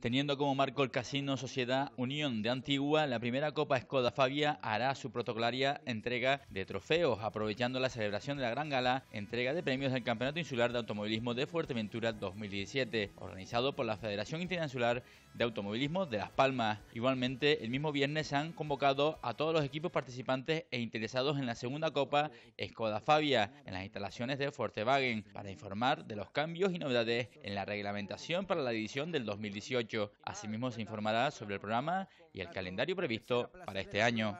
Teniendo como marco el Casino Sociedad Unión de Antigua, la primera Copa Escoda Fabia hará su protocolaria entrega de trofeos, aprovechando la celebración de la Gran Gala, entrega de premios del Campeonato Insular de Automovilismo de Fuerteventura 2017, organizado por la Federación Interinsular de Automovilismo de Las Palmas. Igualmente, el mismo viernes se han convocado a todos los equipos participantes e interesados en la segunda Copa Escoda Fabia, en las instalaciones de Fuertewagen para informar de los cambios y novedades en la reglamentación para la edición del 2017. Asimismo, se informará sobre el programa y el calendario previsto para este año.